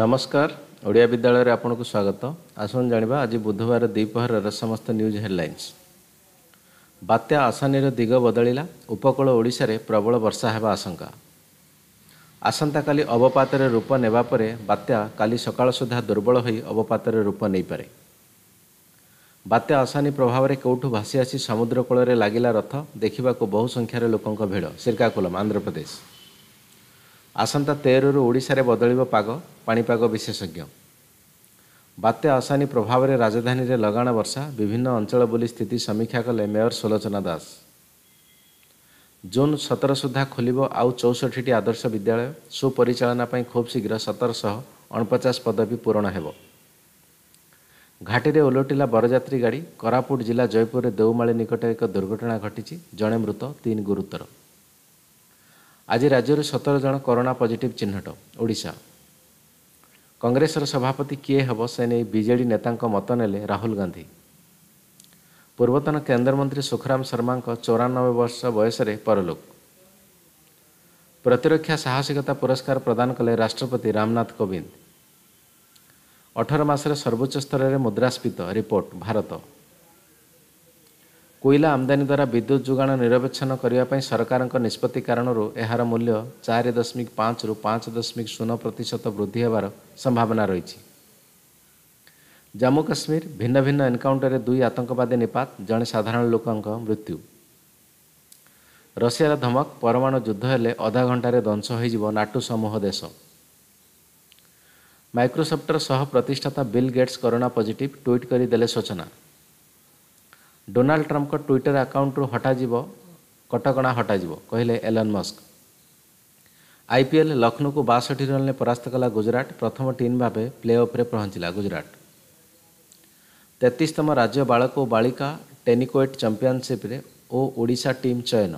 ନମସ୍କାର ଓଡ଼ିଆ ବିଦ୍ୟାଳୟରେ ଆପଣଙ୍କୁ ସ୍ୱାଗତ ଆସନ୍ତୁ ଜାଣିବା ଆଜି ବୁଧବାର ଦ୍ୱିପହରର ସମସ୍ତ ନ୍ୟୁଜ୍ ହେଡ଼ଲାଇନ୍ସ ବାତ୍ୟା ଆସାନୀର ଦିଗ ବଦଳିଲା ଉପକୂଳ ଓଡ଼ିଶାରେ ପ୍ରବଳ ବର୍ଷା ହେବା ଆଶଙ୍କା ଆସନ୍ତାକାଲି ଅବପାତରେ ରୂପ ନେବା ପରେ ବାତ୍ୟା କାଲି ସକାଳ ସୁଦ୍ଧା ଦୁର୍ବଳ ହୋଇ ଅବପାତରେ ରୂପ ନେଇପାରେ ବାତ୍ୟା ଆସାନୀ ପ୍ରଭାବରେ କେଉଁଠୁ ଭାସି ଆସି ସମୁଦ୍ରକୂଳରେ ଲାଗିଲା ରଥ ଦେଖିବାକୁ ବହୁ ସଂଖ୍ୟାରେ ଲୋକଙ୍କ ଭିଡ଼ ଶ୍ରୀକାକୁଲମ୍ ଆନ୍ଧ୍ରପ୍ରଦେଶ ଆସନ୍ତା ତେରରୁ ଓଡ଼ିଶାରେ ବଦଳିବ ପାଗ ପାଣିପାଗ ବିଶେଷଜ୍ଞ ବାତ୍ୟା ଅଶାନୀ ପ୍ରଭାବରେ ରାଜଧାନୀରେ ଲଗାଣ ବର୍ଷା ବିଭିନ୍ନ ଅଞ୍ଚଳ ବୁଲି ସ୍ଥିତି ସମୀକ୍ଷା କଲେ ମେୟର ସୁଲୋଚନା ଦାସ ଜୁନ୍ ସତର ସୁଦ୍ଧା ଖୋଲିବ ଆଉ ଚଉଷଠିଟି ଆଦର୍ଶ ବିଦ୍ୟାଳୟ ସୁପରିଚାଳନା ପାଇଁ ଖୁବ୍ ଶୀଘ୍ର ସତରଶହ ଅଣପଚାଶ ପଦବୀ ପୂରଣ ହେବ ଘାଟିରେ ଓଲଟିଲା ବରଯାତ୍ରୀ ଗାଡ଼ି କୋରାପୁଟ ଜିଲ୍ଲା ଜୟପୁରରେ ଦେଉମାଳି ନିକଟ ଏକ ଦୁର୍ଘଟଣା ଘଟିଛି ଜଣେ ମୃତ ତିନି ଗୁରୁତର ଆଜି ରାଜ୍ୟରୁ ସତର ଜଣ କରୋନା ପଜିଟିଭ୍ ଚିହ୍ନଟ ଓଡ଼ିଶା କଂଗ୍ରେସର ସଭାପତି କିଏ ହେବ ସେ ନେଇ ବିଜେଡି ନେତାଙ୍କ ମତ ନେଲେ ରାହୁଲ ଗାନ୍ଧୀ ପୂର୍ବତନ କେନ୍ଦ୍ରମନ୍ତ୍ରୀ ସୁଖରାମ ଶର୍ମାଙ୍କ ଚଉରାନବେ ବର୍ଷ ବୟସରେ ପରଲୋକ ପ୍ରତିରକ୍ଷା ସାହସିକତା ପୁରସ୍କାର ପ୍ରଦାନ କଲେ ରାଷ୍ଟ୍ରପତି ରାମନାଥ କୋବିନ୍ଦ ଅଠର ମାସରେ ସର୍ବୋଚ୍ଚ ସ୍ତରରେ ମୁଦ୍ରାସ୍ଫୀତ ରିପୋର୍ଟ ଭାରତ କୋଇଲା ଆମଦାନୀ ଦ୍ୱାରା ବିଦ୍ୟୁତ୍ ଯୋଗାଣ ନିରବେକ୍ଷଣ କରିବା ପାଇଁ ସରକାରଙ୍କ ନିଷ୍ପତ୍ତି କାରଣରୁ ଏହାର ମୂଲ୍ୟ ଚାରି ଦଶମିକ ପାଞ୍ଚରୁ ପାଞ୍ଚ ଦଶମିକ ଶୂନ ପ୍ରତିଶତ ବୃଦ୍ଧି ହେବାର ସମ୍ଭାବନା ରହିଛି ଜାମ୍ମୁ କାଶ୍ମୀର ଭିନ୍ନ ଭିନ୍ନ ଏନ୍କାଉଣ୍ଟରରେ ଦୁଇ ଆତଙ୍କବାଦୀ ନିପାତ ଜଣେ ସାଧାରଣ ଲୋକଙ୍କ ମୃତ୍ୟୁ ରଷିଆର ଧମକ ପରମାଣୁ ଯୁଦ୍ଧ ହେଲେ ଅଧା ଘଣ୍ଟାରେ ଧ୍ୱଂସ ହୋଇଯିବ ନାଟୁ ସମୂହ ଦେଶ ମାଇକ୍ରୋସଫ୍ଟର ସହ ପ୍ରତିଷ୍ଠାତା Bill Gates corona positive tweet କରିଦେଲେ ସୂଚନା ଡୋନାଲ୍ଡ ଟ୍ରମ୍ପଙ୍କ ଟ୍ୱିଟର ଆକାଉଣ୍ଟରୁ ହଟାଯିବ କଟକଣା ହଟାଯିବ କହିଲେ ଏଲନ୍ ମସ୍କ ଆଇପିଏଲ୍ ଲକ୍ଷ୍ନୌକୁ ବାଷଠି ରନ୍ରେ ପରାସ୍ତ କଲା ଗୁଜରାଟ ପ୍ରଥମ ଟିମ୍ ଭାବେ ପ୍ଲେ ଅଫ୍ରେ ପହଞ୍ଚିଲା ଗୁଜରାଟ ତେତିଶତମ ରାଜ୍ୟ ବାଳକ ଓ ବାଳିକା ଟେନିକୋଏଟ୍ ଚମ୍ପିଅନସିପ୍ରେ ଓ ଓଡ଼ିଶା ଟିମ୍ ଚୟନ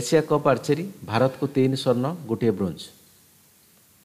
ଏସିଆ କପ୍ ଆର୍ଚେରୀ ଭାରତକୁ ତିନି ସ୍ୱର୍ଣ୍ଣ ଗୋଟିଏ ବ୍ରୋଞ୍ଜ